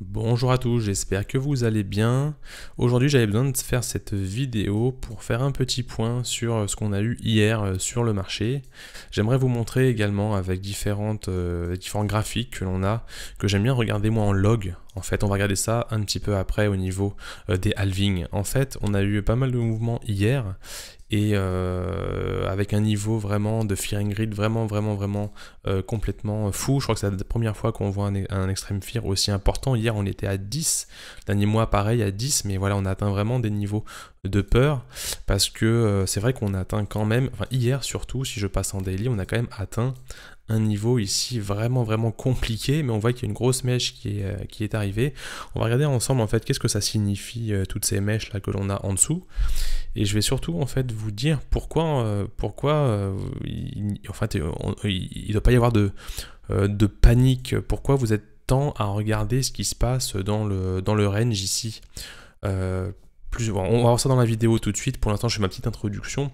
Bonjour à tous, j'espère que vous allez bien. Aujourd'hui j'avais besoin de faire cette vidéo pour faire un petit point sur euh, ce qu'on a eu hier euh, sur le marché. J'aimerais vous montrer également avec différentes, euh, différents graphiques que l'on a, que j'aime bien regarder moi en log en fait, on va regarder ça un petit peu après au niveau euh, des halving. En fait, on a eu pas mal de mouvements hier et euh, avec un niveau vraiment de firing grid vraiment vraiment vraiment euh, complètement fou. Je crois que c'est la première fois qu'on voit un, e-, extrême extreme fear aussi important. Hier on était à 10, dernier mois pareil à 10, mais voilà on a atteint vraiment des niveaux de peur parce que c'est vrai qu'on a atteint quand même, enfin hier surtout si je passe en daily, on a quand même atteint un niveau ici vraiment vraiment compliqué, mais on voit qu'il y a une grosse mèche qui est, euh, qui est arrivée. On va regarder ensemble en fait qu'est-ce que ça signifie euh, toutes ces mèches là que l'on a en dessous. Et je vais surtout en fait vous dire pourquoi, euh, pourquoi en fait, il ne doit pas y avoir de, de panique, pourquoi vous êtes tant à regarder ce qui se passe dans le, dans le range ici. plus, on va voir ça dans la vidéo tout de suite, pour l'instant je fais ma petite introduction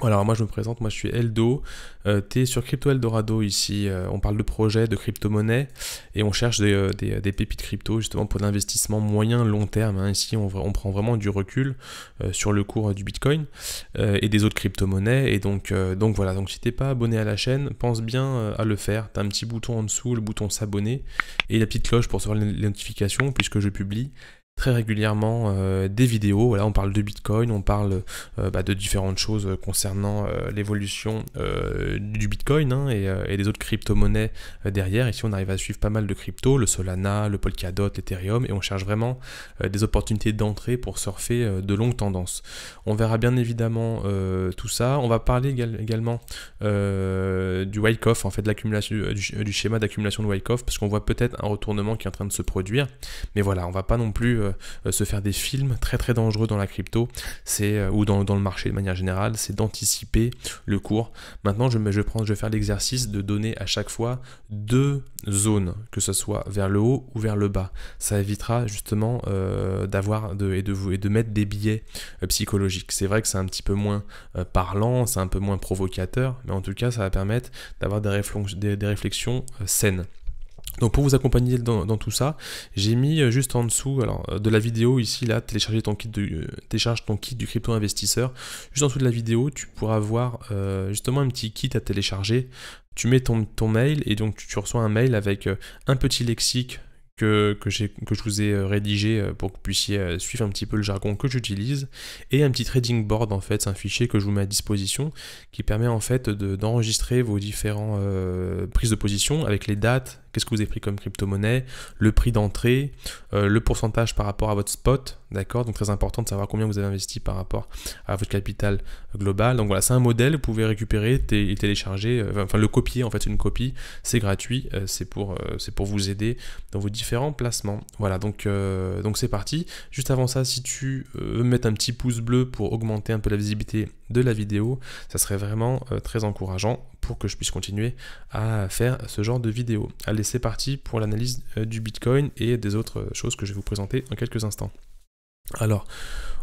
alors moi je me présente, moi je suis Eldo, euh, tu es sur Crypto Eldorado ici, euh, on parle de projets, de crypto monnaies et on cherche euh, des, euh, des, pépites crypto justement pour l'investissement moyen, long terme, hein. ici on, prend vraiment du recul euh, sur le cours du Bitcoin et des autres crypto-monnaies et donc, donc voilà, donc si t'es pas abonné à la chaîne, pense bien à le faire, T'as un petit bouton en dessous, le bouton s'abonner et la petite cloche pour recevoir les notifications puisque je publie très régulièrement euh, des vidéos. Voilà, on parle de Bitcoin, on parle euh, bah, de différentes choses euh, concernant l'évolution du Bitcoin hein, et, des autres crypto-monnaies derrière. Ici, on arrive à suivre pas mal de cryptos, le Solana, le Polkadot, l'Ethereum, et on cherche vraiment des opportunités d'entrée pour surfer de longues tendances. On verra bien évidemment tout ça. On va parler également du Wyckoff, en fait, de du, schéma d'accumulation de Wyckoff, parce qu'on voit peut-être un retournement qui est en train de se produire. Mais voilà, on va pas non plus euh, euh, se faire des films très très dangereux dans la crypto, c'est euh, ou dans, le marché de manière générale, c'est d'anticiper le cours. Maintenant, je, je, vais faire l'exercice de donner à chaque fois deux zones, que ce soit vers le haut ou vers le bas. Ça évitera justement d'avoir de, et, de, et de mettre des billets psychologiques. C'est vrai que c'est un petit peu moins parlant, c'est un peu moins provocateur, mais en tout cas, ça va permettre d'avoir des, réflexions, des réflexions saines. Donc pour vous accompagner dans, tout ça, j'ai mis euh, juste en dessous alors, euh, de la vidéo ici là, télécharger ton kit de, euh, télécharge ton kit du crypto investisseur. Juste en dessous de la vidéo, tu pourras voir justement un petit kit à télécharger. Tu mets ton, ton mail et donc tu, reçois un mail avec un petit lexique que, que, que, je vous ai rédigé pour que vous puissiez suivre un petit peu le jargon que j'utilise, et un petit trading board en fait, c'est un fichier que je vous mets à disposition qui permet en fait d'enregistrer vos différentes prises de position avec les dates, Qu'est-ce que vous avez pris comme crypto-monnaie Le prix d'entrée, euh, le pourcentage par rapport à votre spot, d'accord Donc très important de savoir combien vous avez investi par rapport à votre capital global. Donc voilà, c'est un modèle, vous pouvez récupérer et télécharger, euh, enfin le copier, en fait une copie, c'est gratuit, euh, c'est pour, c'est pour vous aider dans vos différents placements. Voilà, donc donc c'est parti. Juste avant ça, si tu veux mettre un petit pouce bleu pour augmenter un peu la visibilité de la vidéo, ça serait vraiment très encourageant pour que je puisse continuer à faire ce genre de vidéos. Allez, c'est parti pour l'analyse euh, du Bitcoin et des autres euh, choses que je vais vous présenter en quelques instants. Alors,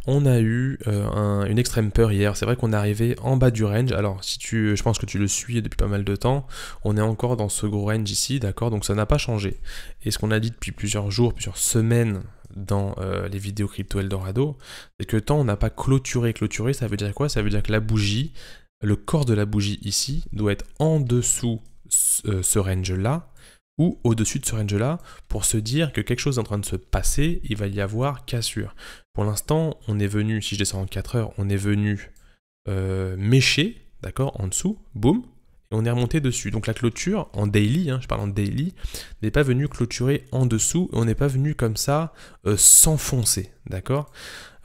on a eu euh, une extrême peur hier. C'est vrai qu'on est arrivé en bas du range. Alors, si tu, je pense que tu le suis depuis pas mal de temps. On est encore dans ce gros range ici, d'accord Donc, ça n'a pas changé. Et ce qu'on a dit depuis plusieurs jours, plusieurs semaines dans les vidéos crypto Eldorado, c'est que tant on n'a pas clôturé, clôturé, ça veut dire quoi Ça veut dire que la bougie, le corps de la bougie ici doit être en dessous euh, ce range-là ou au-dessus de ce range-là pour se dire que quelque chose est en train de se passer, il va y avoir cassure. Pour l'instant, on est venu, si je descends en 4 heures, on est venu euh, d'accord, en dessous, boum, et on est remonté dessus. Donc la clôture en daily, hein, je parle en daily, n'est pas venue clôturer en dessous, on n'est pas venu comme ça euh, s'enfoncer, d'accord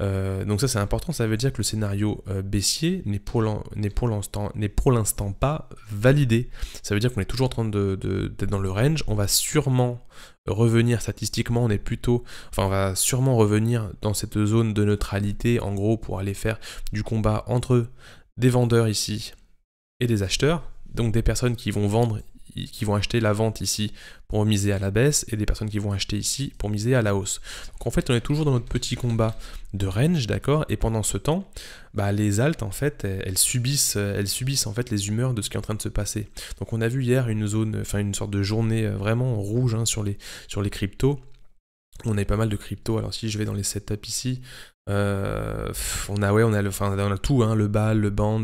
euh, donc ça c'est important, ça veut dire que le scénario euh, baissier n'est pour l'instant pas validé. Ça veut dire qu'on est toujours en train d'être dans le range, on va sûrement revenir statistiquement, on est plutôt, enfin on va sûrement revenir dans cette zone de neutralité en gros pour aller faire du combat entre des vendeurs ici et des acheteurs, donc des personnes qui vont vendre, qui vont acheter la vente ici pour miser à la baisse et des personnes qui vont acheter ici pour miser à la hausse. Donc en fait, on est toujours dans notre petit combat de range, d'accord Et pendant ce temps, bah, les altes, en fait, elles subissent, elles subissent en fait les humeurs de ce qui est en train de se passer. Donc on a vu hier une zone, enfin une sorte de journée vraiment rouge hein, sur les, sur les cryptos on a pas mal de crypto. Alors si je vais dans les setups ici, euh, on a ouais, on a le, tout, hein, le BAL, le band,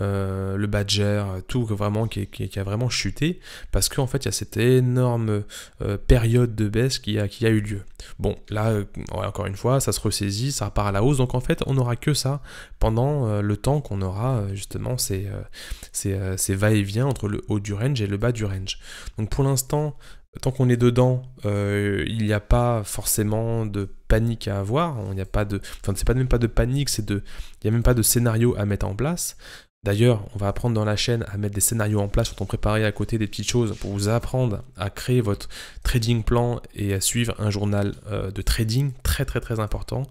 euh, le badger, tout vraiment qui, a vraiment chuté parce qu'en fait il y a cette énorme euh, période de baisse qui a, eu lieu. Bon, là encore une fois, ça se ressaisit, ça repart à la hausse, donc en fait on n'aura que ça pendant le temps qu'on aura justement ces va-et-vient entre le haut du range et le bas du range. Donc pour l'instant, tant qu'on est dedans, euh, il n'y a pas forcément de panique à avoir. Il n'y a pas de, enfin, c'est pas même pas de panique, c'est de, il n'y a même pas de scénario à mettre en place. D'ailleurs, on va apprendre dans la chaîne à mettre des scénarios en place, quand on préparer à côté des petites choses pour vous apprendre à créer votre trading plan et à suivre un journal euh, de trading très très très important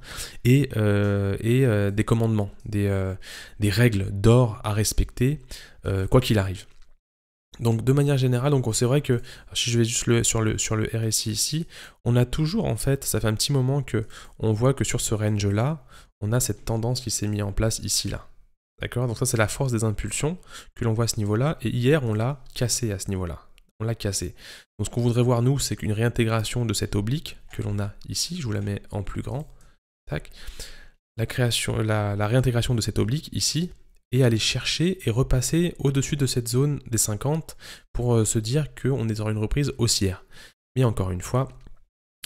et, euh, et des commandements, des règles d'or à respecter, quoi qu'il arrive. Donc de manière générale, donc c'est vrai que si je vais juste sur, le, RSI ici, on a toujours en fait, ça fait un petit moment que on voit que sur ce range là, on a cette tendance qui s'est mise en place ici là. D'accord Donc ça c'est la force des impulsions que l'on voit à ce niveau-là et hier on l'a cassé à ce niveau-là. On l'a cassé. Donc ce qu'on voudrait voir nous, c'est qu'une réintégration de cette oblique que l'on a ici, je vous la mets en plus grand. Tac. La création la, la réintégration de cette oblique ici et aller chercher et repasser au-dessus de cette zone des 50 pour euh, se dire qu'on est dans une reprise haussière. Mais encore une fois,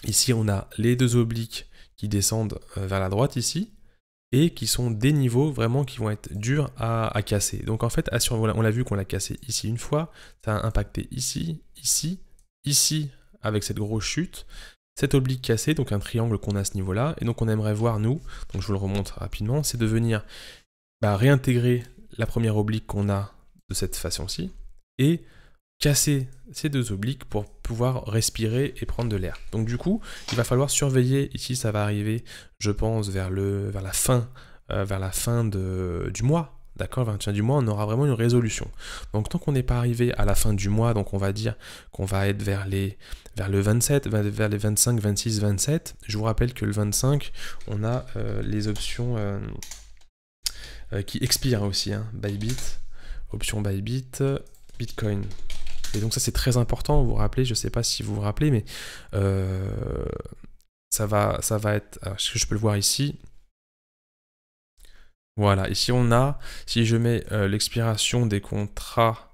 ici on a les deux obliques qui descendent euh, vers la droite ici et qui sont des niveaux vraiment qui vont être durs à, casser. Donc en fait, on l'a vu qu'on l'a cassé ici une fois, ça a impacté ici, ici, ici avec cette grosse chute, Cet oblique cassé, donc un triangle qu'on a à ce niveau-là, et donc on aimerait voir nous, donc je vous le remonte rapidement, c'est de venir bah, réintégrer la première oblique qu'on a de cette façon-ci et casser ces deux obliques pour pouvoir respirer et prendre de l'air. Donc du coup, il va falloir surveiller, ici ça va arriver, je pense, vers, le, la fin, vers la fin euh, du mois. D'accord, le du mois, on aura vraiment une résolution. Donc tant qu'on n'est pas arrivé à la fin du mois, donc on va dire qu'on va être vers les vers le 27, vers les 25, 26, 27. Je vous rappelle que le 25, on a euh, les options. Euh, euh, qui expire aussi, hein, bit, option bit, Bitcoin. Et donc ça c'est très important, vous vous rappelez, je ne sais pas si vous vous rappelez, mais euh, ça, va, ça va être, alors, je peux le voir ici, voilà, ici on a, si je mets euh, l'expiration des contrats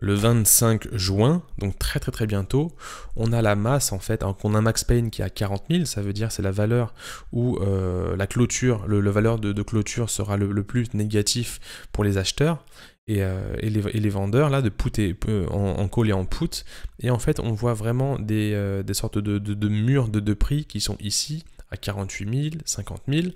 le 25 juin, donc très très très bientôt, on a la masse en fait, qu'on a un max Payne qui est à 40 000, ça veut dire c'est la valeur où euh, la clôture, le, valeur de, clôture sera le, plus négatif pour les acheteurs et, euh, les, vendeurs là de put euh, en, en, call et en put. Et en fait on voit vraiment des, sortes de, murs de prix qui sont ici à 48 000, 50 000.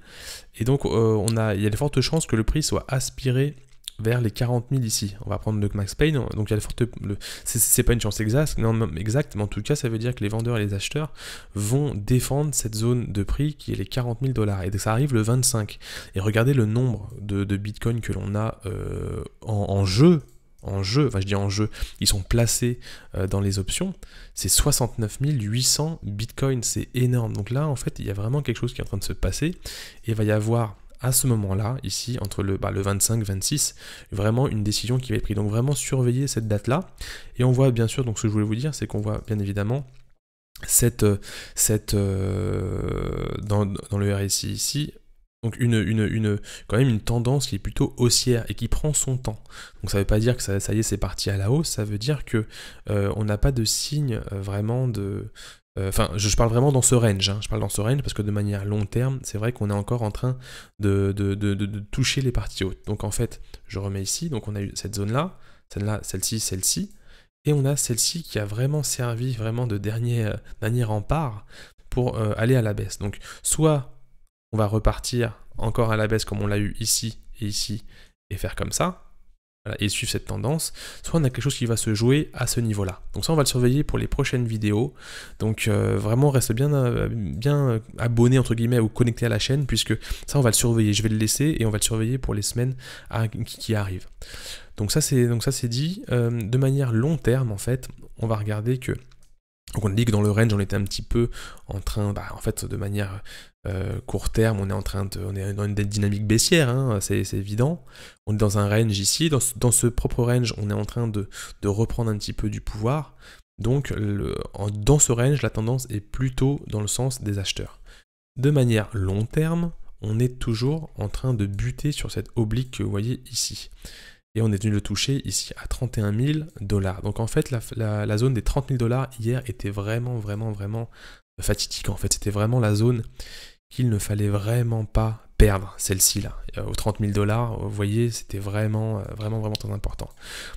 Et donc, on a, il y a de fortes chances que le prix soit aspiré vers les 40 000 ici. On va prendre le Max Payne, donc il y a c'est pas une chance exacte, non, mais en tout cas, ça veut dire que les vendeurs et les acheteurs vont défendre cette zone de prix qui est les 40 000 dollars. Et ça arrive le 25. Et regardez le nombre de, bitcoins que l'on a euh, en, jeu en jeu, enfin je dis en jeu, ils sont placés euh, dans les options, c'est 69 800 bitcoins, c'est énorme. Donc là, en fait, il y a vraiment quelque chose qui est en train de se passer et il va y avoir à ce moment-là, ici, entre le, bah, le 25-26, vraiment une décision qui va être prise. Donc vraiment surveiller cette date-là. Et on voit bien sûr, donc ce que je voulais vous dire, c'est qu'on voit bien évidemment cette, euh, cette euh, dans, le RSI ici, donc une, une, une, quand même une tendance qui est plutôt haussière et qui prend son temps. Donc ça ne veut pas dire que ça, y est c'est parti à la hausse, ça veut dire que euh, on n'a pas de signe vraiment de, euh, enfin, je, parle vraiment dans ce range. Hein. Je parle dans ce range parce que de manière long terme, c'est vrai qu'on est encore en train de, de, de, toucher les parties hautes. Donc en fait, je remets ici. Donc on a eu cette zone-là, celle-là, celle-ci, celle-ci. Et on a celle-ci qui a vraiment servi vraiment de dernier, euh, rempart pour euh, aller à la baisse. Donc soit on va repartir encore à la baisse comme on l'a eu ici et ici et faire comme ça et suivre cette tendance, soit on a quelque chose qui va se jouer à ce niveau-là. Donc ça, on va le surveiller pour les prochaines vidéos. Donc euh, vraiment, reste bien, euh, bien euh, abonné, entre guillemets, ou connecté à la chaîne, puisque ça, on va le surveiller. Je vais le laisser et on va le surveiller pour les semaines qui arrivent. Donc ça, c'est dit. de manière long terme, en fait, on va regarder que donc on dit que dans le range, on était un petit peu en train, bah, en fait, de manière euh, court terme, on est en train de, on est dans une dynamique baissière, hein, c'est évident. On est dans un range ici, dans ce, propre range, on est en train de, reprendre un petit peu du pouvoir. Donc dans ce range, la tendance est plutôt dans le sens des acheteurs. De manière long terme, on est toujours en train de buter sur cette oblique que vous voyez ici et on est venu le toucher ici à 31 000 dollars. Donc en fait, la, zone des 30 000 dollars hier était vraiment, vraiment, vraiment fatidique. En fait, c'était vraiment la zone qu'il ne fallait vraiment pas perdre, celle-ci là. Euh, aux 30 000 dollars, vous voyez, c'était vraiment, euh, vraiment, vraiment très important.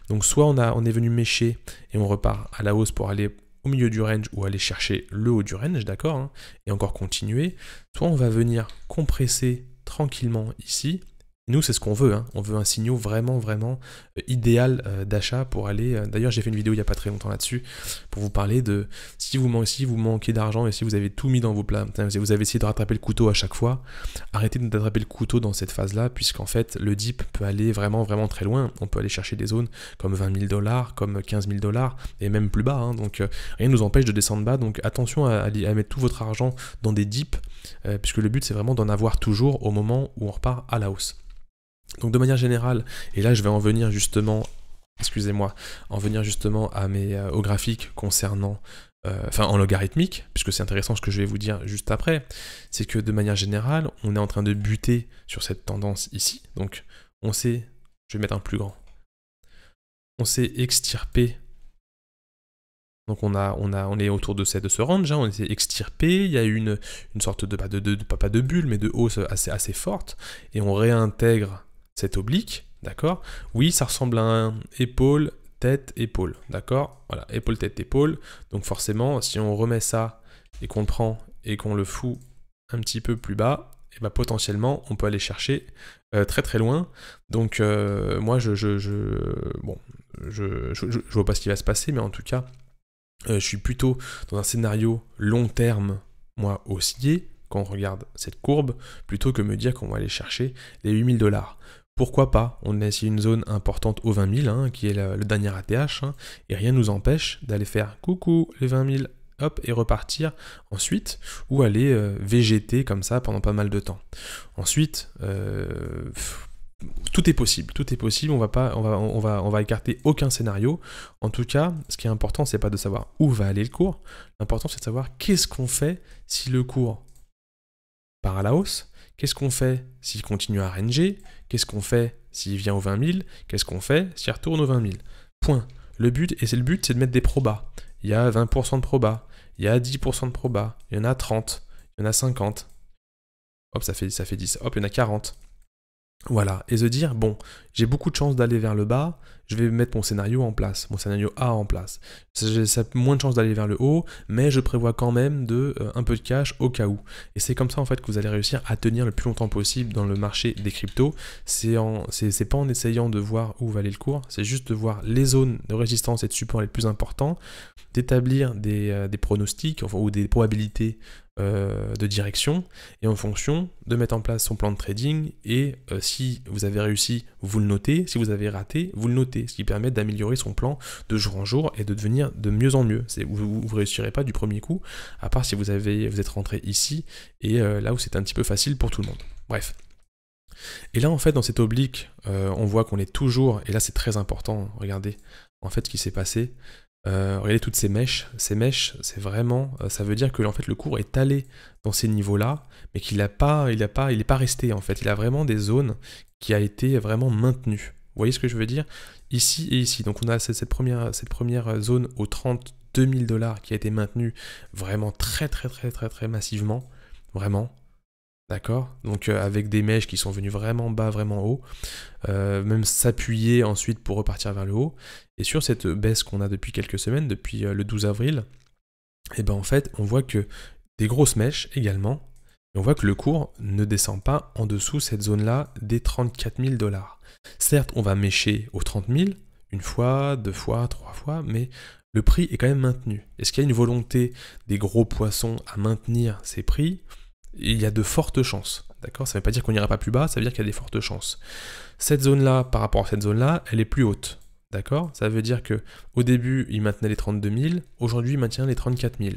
Donc soit on, a, on est venu mécher et on repart à la hausse pour aller au milieu du range ou aller chercher le haut du range, d'accord, hein, et encore continuer. Soit on va venir compresser tranquillement ici, nous, c'est ce qu'on veut. Hein. On veut un signaux vraiment, vraiment euh, idéal euh, d'achat pour aller. Euh, d'ailleurs, j'ai fait une vidéo il n'y a pas très longtemps là-dessus pour vous parler de si vous, manquez, si vous manquez d'argent et si vous avez tout mis dans vos plats, si vous avez essayé de rattraper le couteau à chaque fois, arrêtez de d'attraper le couteau dans cette phase-là, puisqu'en fait, le DIP peut aller vraiment, vraiment très loin. On peut aller chercher des zones comme 20 000 dollars, comme 15 000 dollars et même plus bas. Hein. Donc, rien ne nous empêche de descendre bas. Donc, attention à, mettre tout votre argent dans des dips, puisque le but, c'est vraiment d'en avoir toujours au moment où on repart à la hausse. Donc de manière générale, et là je vais en venir justement, excusez-moi, en venir justement à mes, euh, graphiques concernant, euh, enfin en logarithmique, puisque c'est intéressant ce que je vais vous dire juste après, c'est que de manière générale, on est en train de buter sur cette tendance ici. Donc on sait, je vais mettre un plus grand, on sait extirper, Donc on, a, on, a, on est autour de, cette, de ce range, hein. on s'est extirpé, il y a une, une sorte de, pas de, pas de bulle, mais de hausse assez, assez forte, et on réintègre cet oblique, d'accord Oui, ça ressemble à un épaule, tête, épaule, d'accord Voilà, épaule, tête, épaule. Donc forcément, si on remet ça et qu'on le prend et qu'on le fout un petit peu plus bas, et eh bah ben, potentiellement, on peut aller chercher euh, très très loin. Donc euh, moi, je, je, bon, je, vois pas ce qui va se passer, mais en tout cas, euh, je suis plutôt dans un scénario long terme, moi, haussier, quand on regarde cette courbe, plutôt que me dire qu'on va aller chercher les 8000 dollars pourquoi pas On a ici une zone importante aux 20 000, qui est le, dernier ATH, hein, et rien ne nous empêche d'aller faire coucou les 20 000, hop, et repartir ensuite, ou aller euh, végéter comme ça pendant pas mal de temps. Ensuite, euh, tout est possible, tout est possible, on va pas, on va, on va, on va écarter aucun scénario. En tout cas, ce qui est important, c'est pas de savoir où va aller le cours. L'important, c'est de savoir qu'est-ce qu'on fait si le cours part à la hausse, qu'est-ce qu'on fait s'il continue à ranger, Qu'est-ce qu'on fait s'il vient aux 20 000 Qu'est-ce qu'on fait s'il retourne aux 20 000 Point. Le but, et c'est le but, c'est de mettre des probas. Il y a 20% de probas, il y a 10% de probas, il y en a 30, il y en a 50. Hop, ça fait, ça fait 10. Hop, il y en a 40. Voilà, et se dire, bon, j'ai beaucoup de chances d'aller vers le bas, je vais mettre mon scénario en place, mon scénario A en place. J'ai moins de chances d'aller vers le haut, mais je prévois quand même de euh, un peu de cash au cas où. Et c'est comme ça en fait que vous allez réussir à tenir le plus longtemps possible dans le marché des cryptos. C'est c'est pas en essayant de voir où va aller le cours, c'est juste de voir les zones de résistance et de support les plus importants, d'établir des, euh, pronostics ou des probabilités euh, de direction et en fonction de mettre en place son plan de trading et euh, si vous avez réussi, vous le notez, si vous avez raté, vous le notez, ce qui permet d'améliorer son plan de jour en jour et de devenir de mieux en mieux. Vous ne réussirez pas du premier coup, à part si vous, avez, vous êtes rentré ici et euh, là où c'est un petit peu facile pour tout le monde. Bref. Et là en fait dans cet oblique, on voit qu'on est toujours, et là c'est très important, regardez en fait ce qui s'est passé, euh, regardez toutes ces mèches. Ces mèches, c'est vraiment, euh, ça veut dire que en fait le cours est allé dans ces niveaux-là, mais qu'il n'a pas, il a pas, il n'est pas resté en fait. Il a vraiment des zones qui a été vraiment maintenue. Vous voyez ce que je veux dire Ici et ici. Donc on a cette première, cette première zone aux 32 000 dollars qui a été maintenue vraiment très très très très très massivement, vraiment. D'accord Donc euh, avec des mèches qui sont venues vraiment bas, vraiment haut, euh, même s'appuyer ensuite pour repartir vers le haut. Et sur cette baisse qu'on a depuis quelques semaines, depuis euh, le 12 avril, et eh ben en fait, on voit que des grosses mèches également, et on voit que le cours ne descend pas en dessous cette zone-là des 34 000 dollars. Certes, on va mécher aux 30 000, une fois, deux fois, trois fois, mais le prix est quand même maintenu. Est-ce qu'il y a une volonté des gros poissons à maintenir ces prix il y a de fortes chances. D'accord Ça ne veut pas dire qu'on n'ira pas plus bas, ça veut dire qu'il y a des fortes chances. Cette zone-là, par rapport à cette zone-là, elle est plus haute. D'accord Ça veut dire que au début, il maintenait les 32 000, aujourd'hui, il maintient les 34 000.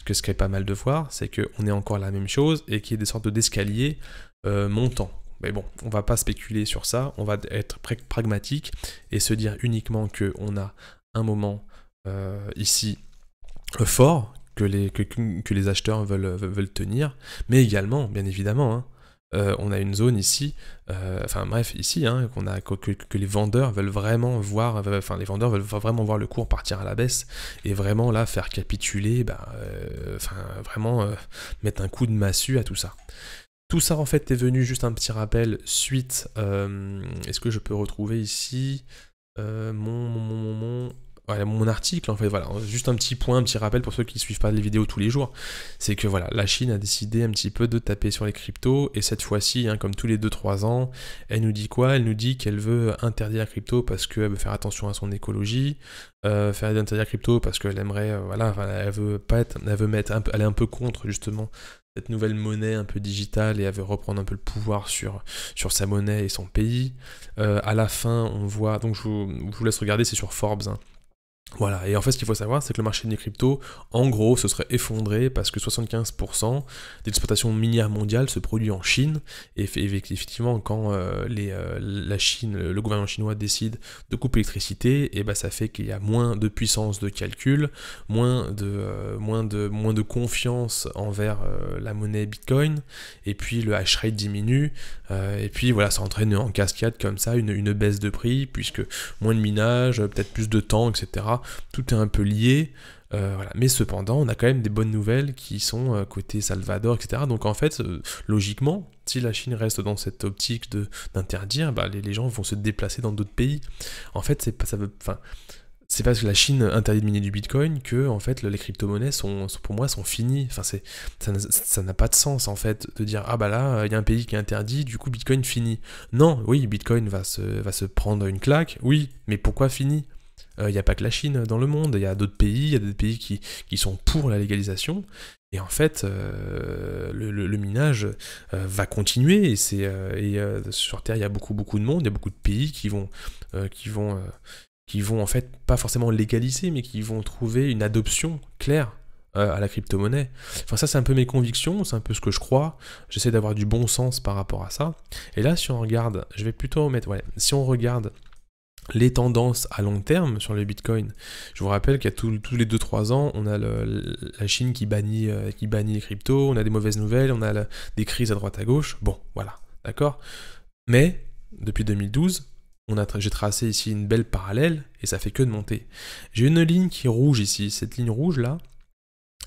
Ce que ce qui est pas mal de voir, c'est qu'on est encore la même chose et qu'il y a des sortes d'escaliers montant. Euh, montants. Mais bon, on va pas spéculer sur ça, on va être pragmatique et se dire uniquement qu'on a un moment euh, ici euh, fort que les, que, les acheteurs veulent, veulent tenir, mais également, bien évidemment, hein, euh, on a une zone ici, euh, enfin bref, ici, hein, qu'on a, que, les vendeurs veulent vraiment voir, euh, enfin les vendeurs veulent vraiment voir le cours partir à la baisse et vraiment là faire capituler, bah, enfin vraiment mettre un coup de massue à tout ça. Tout ça en fait est venu juste un petit rappel suite. Est-ce que je peux retrouver ici mon, mon, mon, mon voilà, mon article, en fait, voilà, juste un petit point, un petit rappel pour ceux qui ne suivent pas les vidéos tous les jours, c'est que voilà, la Chine a décidé un petit peu de taper sur les cryptos, et cette fois-ci, hein, comme tous les 2-3 ans, elle nous dit quoi Elle nous dit qu'elle veut interdire la crypto parce qu'elle veut bah, faire attention à son écologie, euh, faire interdire crypto parce qu'elle aimerait, euh, voilà, elle veut pas être, elle veut mettre un peu, un peu contre justement cette nouvelle monnaie un peu digitale et elle veut reprendre un peu le pouvoir sur, sur sa monnaie et son pays. Euh, à la fin, on voit, donc je vous, je vous laisse regarder, c'est sur Forbes. Hein. Voilà, et en fait ce qu'il faut savoir, c'est que le marché des cryptos, en gros, se serait effondré parce que 75% des exploitations minières mondiales se produisent en Chine. Et effectivement, quand euh, euh, la Chine, le gouvernement chinois décide de couper l'électricité, et ben, ça fait qu'il y a moins de puissance de calcul, moins de, euh, moins de, moins de confiance envers la monnaie Bitcoin, et puis le hash rate diminue, et puis voilà, ça entraîne en cascade comme ça une baisse de prix, puisque moins de minage, peut-être plus de temps, etc. Tout est un peu lié. Euh, mais cependant, on a quand même des bonnes nouvelles qui sont euh, côté Salvador, etc. Donc en fait, euh, logiquement, si la Chine reste dans cette optique de d'interdire, bah, les, les, gens vont se déplacer dans d'autres pays. En fait, c'est pas ça veut, enfin, c'est parce que la Chine interdit de miner du Bitcoin que en fait les crypto-monnaies sont, pour moi sont finies. Enfin c'est ça n'a pas de sens en fait de dire ah bah là il y a un pays qui est interdit du coup Bitcoin finit. » Non oui Bitcoin va se va se prendre une claque oui mais pourquoi fini il euh, n'y a pas que la Chine dans le monde, il y a d'autres pays, il y a des pays qui, qui, sont pour la légalisation. Et en fait, euh, le, minage euh, va continuer. Et, c'est, sur Terre, il y a beaucoup, beaucoup de monde, il y a beaucoup de pays qui vont, qui vont, qui vont en fait pas forcément légaliser, mais qui vont trouver une adoption claire à la crypto-monnaie. Enfin, ça, c'est un peu mes convictions, c'est un peu ce que je crois. J'essaie d'avoir du bon sens par rapport à ça. Et là, si on regarde, je vais plutôt mettre, ouais, si on regarde les tendances à long terme sur le Bitcoin. Je vous rappelle qu'il y a tous les 2-3 ans, on a la Chine qui bannit, euh, qui bannit les cryptos, on a des mauvaises nouvelles, on a des crises à droite à gauche. Bon, voilà, d'accord Mais depuis 2012, a j'ai tracé ici une belle parallèle et ça fait que de monter. J'ai une ligne qui est rouge ici. Cette ligne rouge là,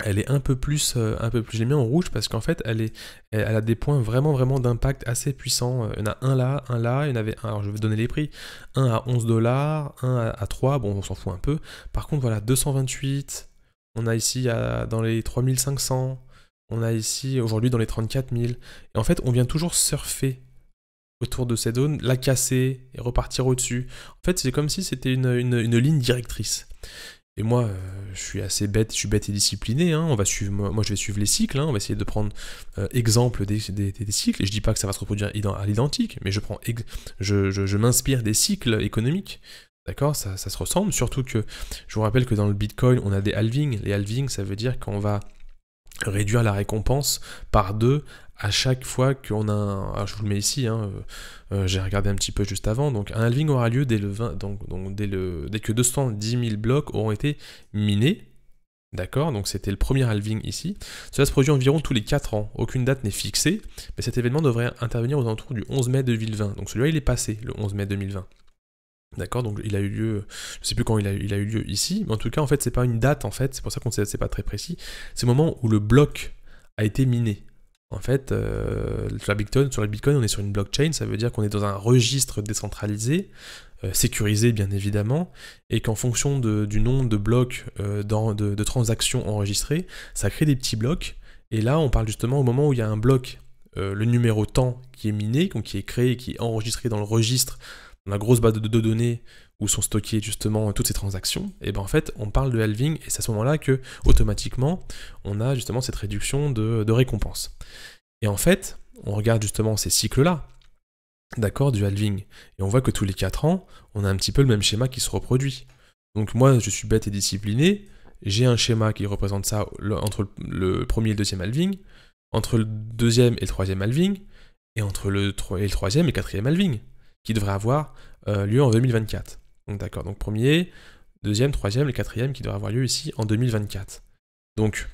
elle est un peu plus, euh, un peu plus. Je l'ai mis en rouge parce qu'en fait, elle, est, elle, a des points vraiment, vraiment d'impact assez puissants. Euh, il y en a un là, un là, il y en avait un. Alors, je vais donner les prix. Un à 11 dollars, un à, 3. Bon, on s'en fout un peu. Par contre, voilà, 228. On a ici à, dans les 3500. On a ici aujourd'hui dans les 34000. Et en fait, on vient toujours surfer autour de cette zone, la casser et repartir au-dessus. En fait, c'est comme si c'était une, une, ligne directrice. Et moi, euh, je suis assez bête, je suis bête et discipliné. Hein. On va suivre, moi, je vais suivre les cycles. Hein. On va essayer de prendre euh, exemple des, cycles. Et je dis pas que ça va se reproduire à l'identique, mais je prends, je, m'inspire des cycles économiques. D'accord ça, ça, se ressemble, surtout que je vous rappelle que dans le Bitcoin, on a des halvings. Les halvings, ça veut dire qu'on va réduire la récompense par deux à chaque fois qu'on a alors ah, je vous le mets ici, hein, euh, euh, j'ai regardé un petit peu juste avant, donc un halving aura lieu dès, le 20, donc, dès, que 210 000 blocs auront été minés, D'accord Donc c'était le premier halving ici. Cela se produit environ tous les 4 ans. Aucune date n'est fixée, mais cet événement devrait intervenir aux alentours du 11 mai 2020. Donc celui-là, il est passé le 11 mai 2020. D'accord Donc il a eu lieu, je ne sais plus quand il a, il a, eu lieu ici, mais en tout cas, en fait, c'est pas une date, en fait, c'est pour ça qu'on ne sait pas très précis. C'est le moment où le bloc a été miné. En fait, euh, sur, la Bitcoin, on est sur une blockchain, ça veut dire qu'on est dans un registre décentralisé, euh, sécurisé bien évidemment, et qu'en fonction du nombre de blocs euh, de, transactions enregistrées, ça crée des petits blocs. Et là, on parle justement au moment où il y a un bloc, le numéro temps qui est miné, donc qui est créé, qui est enregistré dans le registre on grosse base de, données où sont stockées justement toutes ces transactions, et eh ben en fait on parle de halving et c'est à ce moment-là que automatiquement on a justement cette réduction de, récompense. Et en fait, on regarde justement ces cycles-là, d'accord, du halving, et on voit que tous les 4 ans, on a un petit peu le même schéma qui se reproduit. Donc moi je suis bête et discipliné, j'ai un schéma qui représente ça entre le premier et le deuxième halving, entre le deuxième et le troisième halving, et entre le, le troisième et le quatrième halving qui devrait avoir euh, lieu en 2024. Donc d'accord, donc premier, deuxième, troisième et quatrième qui devrait avoir lieu ici en 2024. Donc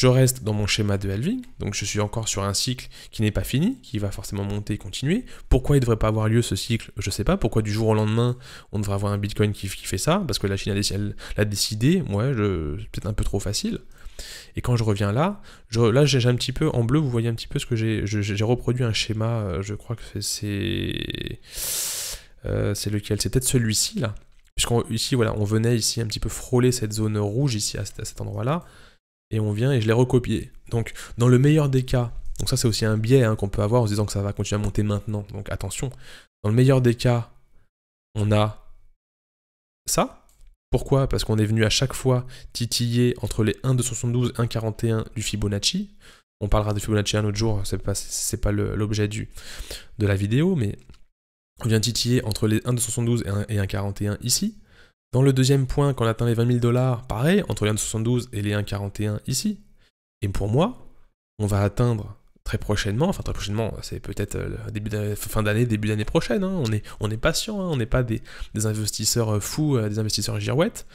je reste dans mon schéma de halving, donc je suis encore sur un cycle qui n'est pas fini, qui va forcément monter et continuer. Pourquoi il ne devrait pas avoir lieu ce cycle Je ne sais pas. Pourquoi du jour au lendemain, on devrait avoir un Bitcoin qui, fait ça Parce que la Chine l'a décidé, moi, c'est peut-être un peu trop facile. Et quand je reviens là, là j'ai un petit peu, en bleu, vous voyez un petit peu ce que j'ai, j'ai reproduit un schéma, euh, je crois que c'est... c'est euh, lequel C'est peut-être celui-ci là. Puisqu'ici, voilà, on venait ici un petit peu frôler cette zone rouge ici à cet, endroit-là et on vient et je l'ai recopié. Donc dans le meilleur des cas, donc ça c'est aussi un biais hein, qu'on peut avoir en se disant que ça va continuer à monter maintenant, donc attention, dans le meilleur des cas, on a ça. Pourquoi Parce qu'on est venu à chaque fois titiller entre les 1,272 et 1,41 du Fibonacci. On parlera de Fibonacci un autre jour, c'est pas, pas l'objet de la vidéo, mais on vient titiller entre les 1,272 et 1,41 ici. Dans le deuxième point, quand on atteint les 20 000 dollars, pareil, entre les 1,72 et les 1,41 ici. Et pour moi, on va atteindre très prochainement, enfin très prochainement, c'est peut-être euh, fin d'année, début d'année prochaine, hein. on, est, on est patient, hein. on n'est pas des, investisseurs fous, des investisseurs euh, euh, girouettes,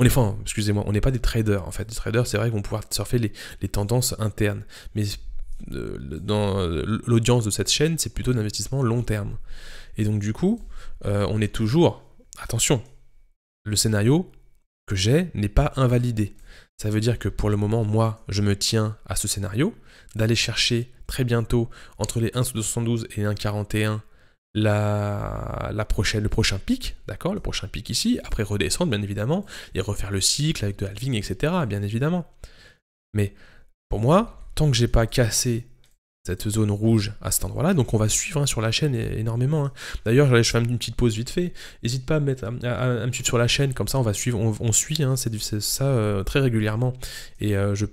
on est, enfin, excusez-moi, on n'est pas des traders en fait. Des traders, c'est vrai qu'ils vont pouvoir surfer les, tendances internes. Mais dans l'audience de cette chaîne, c'est plutôt d'investissement long terme. Et donc, du coup, on est toujours, attention, le scénario que j'ai n'est pas invalidé. Ça veut dire que pour le moment, moi, je me tiens à ce scénario, d'aller chercher très bientôt entre les 1,72 et 1,41 la, la prochaine, le prochain pic, d'accord Le prochain pic ici, après redescendre bien évidemment, et refaire le cycle avec de halving, etc., bien évidemment. Mais pour moi, tant que j'ai pas cassé cette zone rouge à cet endroit-là. Donc on va suivre hein, sur la chaîne énormément. Hein. D'ailleurs, je faire une petite pause vite fait. N'hésite pas à, mettre, un petit sur la chaîne, comme ça on va suivre, on, suit, hein, c'est ça euh, très régulièrement. Et euh, je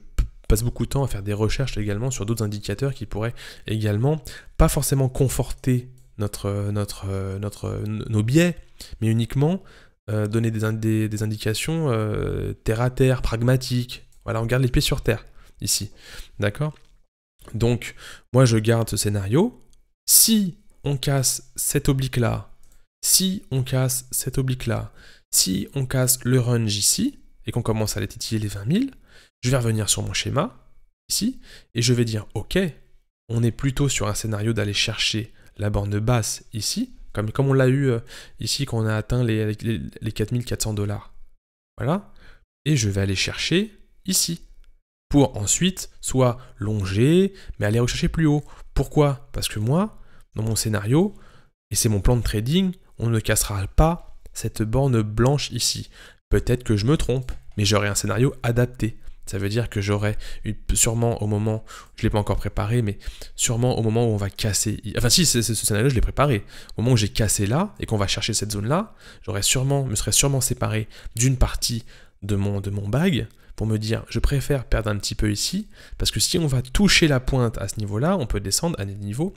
passe beaucoup de temps à faire des recherches également sur d'autres indicateurs qui pourraient également pas forcément conforter notre, euh, notre, notre, nos biais, mais uniquement donner des, des indications terre à terre, pragmatiques. Voilà, on garde les pieds sur terre ici. D'accord donc, moi, je garde ce scénario. Si on casse cet oblique-là, si on casse cet oblique-là, si on casse le range ici, et qu'on commence à les titiller les 20 000, je vais revenir sur mon schéma, ici, et je vais dire, OK, on est plutôt sur un scénario d'aller chercher la borne basse ici, comme, comme on l'a eu euh, ici quand on a atteint les, les, les 4400 dollars. Voilà. Et je vais aller chercher ici pour ensuite soit longer, mais aller rechercher plus haut. Pourquoi Parce que moi, dans mon scénario, et c'est mon plan de trading, on ne cassera pas cette borne blanche ici. Peut-être que je me trompe, mais j'aurai un scénario adapté. Ça veut dire que j'aurai sûrement au moment, je ne l'ai pas encore préparé, mais sûrement au moment où on va casser, enfin si, c'est ce scénario je l'ai préparé, au moment où j'ai cassé là et qu'on va chercher cette zone là, j'aurais sûrement, me serais sûrement séparé d'une partie de mon, de mon bag pour me dire je préfère perdre un petit peu ici, parce que si on va toucher la pointe à ce niveau-là, on peut descendre à des niveaux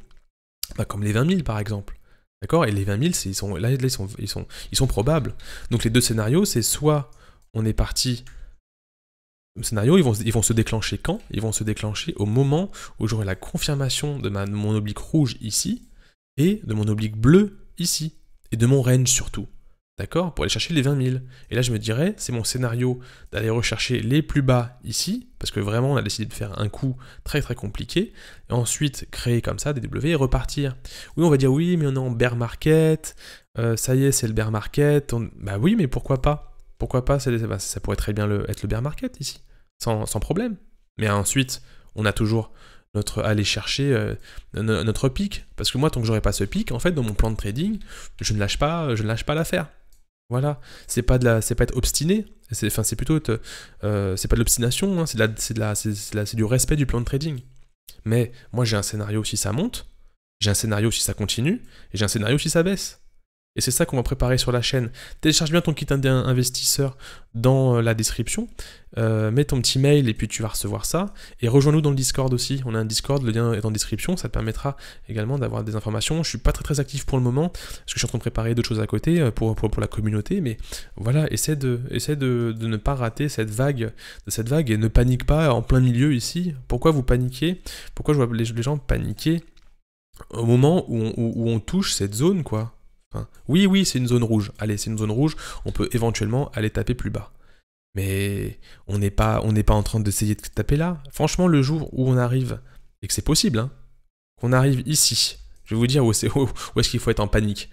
bah, comme les 20 000 par exemple. D'accord Et les 20 000, ils sont, là, ils, sont, ils, sont, ils sont probables. Donc les deux scénarios, c'est soit on est parti scénario, ils vont, ils vont se déclencher quand Ils vont se déclencher au moment où j'aurai la confirmation de, ma, mon oblique rouge ici, et de mon oblique bleu ici, et de mon range surtout d'accord, pour aller chercher les 20 000. Et là, je me dirais, c'est mon scénario d'aller rechercher les plus bas ici, parce que vraiment, on a décidé de faire un coup très très compliqué, et ensuite créer comme ça des W et repartir. Oui, on va dire, oui, mais on est en bear market, euh, ça y est, c'est le bear market. Bah oui, mais pourquoi pas Pourquoi pas bah, Ça pourrait très bien être le bear market ici, sans, problème. Mais ensuite, on a toujours notre aller chercher euh, notre pic parce que moi tant que j'aurai pas ce pic en fait dans mon plan de trading je ne lâche pas je ne lâche pas l'affaire voilà, c'est pas de la, c'est pas être obstiné, c'est, c'est plutôt, euh, c'est pas de l'obstination, hein. c'est, c'est, c'est, du respect du plan de trading. Mais moi j'ai un scénario si ça monte, j'ai un scénario si ça continue, et j'ai un scénario si ça baisse. Et c'est ça qu'on va préparer sur la chaîne. Télécharge bien ton kit investisseur dans euh, la description. Euh, mets ton petit mail et puis tu vas recevoir ça. Et rejoins-nous dans le Discord aussi. On a un Discord, le lien est en description. Ça te permettra également d'avoir des informations. Je ne suis pas très très actif pour le moment parce que je suis en train de préparer d'autres choses à côté euh, pour, la communauté. Mais voilà, essaie, de, essaie de, ne pas rater cette vague, de cette vague et ne panique pas en plein milieu ici. Pourquoi vous paniquez Pourquoi je vois les, gens paniquer au moment où on, où on touche cette zone quoi Hein. oui, oui, c'est une zone rouge. Allez, c'est une zone rouge. On peut éventuellement aller taper plus bas. Mais on n'est pas, pas en train d'essayer de taper là. Franchement, le jour où on arrive, et que c'est possible, hein, qu'on arrive ici, je vais vous dire où, est, est-ce qu'il faut être en panique.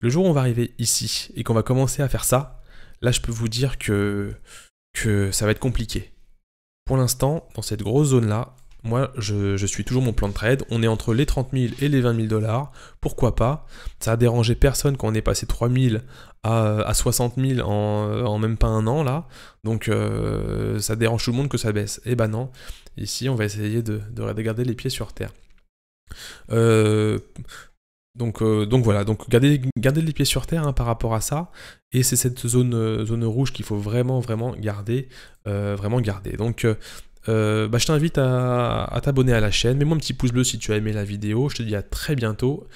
Le jour où on va arriver ici et qu'on va commencer à faire ça, là je peux vous dire que, que ça va être compliqué. Pour l'instant, dans cette grosse zone-là, moi, je, suis toujours mon plan de trade. On est entre les 30 000 et les 20 000 dollars. Pourquoi pas Ça a dérangé personne quand on est passé 3 000 à, 60 000 en, même pas un an, là. Donc, euh, ça dérange tout le monde que ça baisse. Eh ben non. Ici, on va essayer de, garder les pieds sur terre. Euh, euh, donc, voilà, donc garder les pieds sur terre hein, par rapport à ça. Et c'est cette zone, zone rouge qu'il faut vraiment, vraiment garder. vraiment garder. Donc euh, bah, je t'invite à, t'abonner à la chaîne. Mets-moi un petit pouce bleu si tu as aimé la vidéo. Je te dis à très bientôt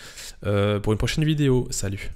euh, pour une prochaine vidéo. Salut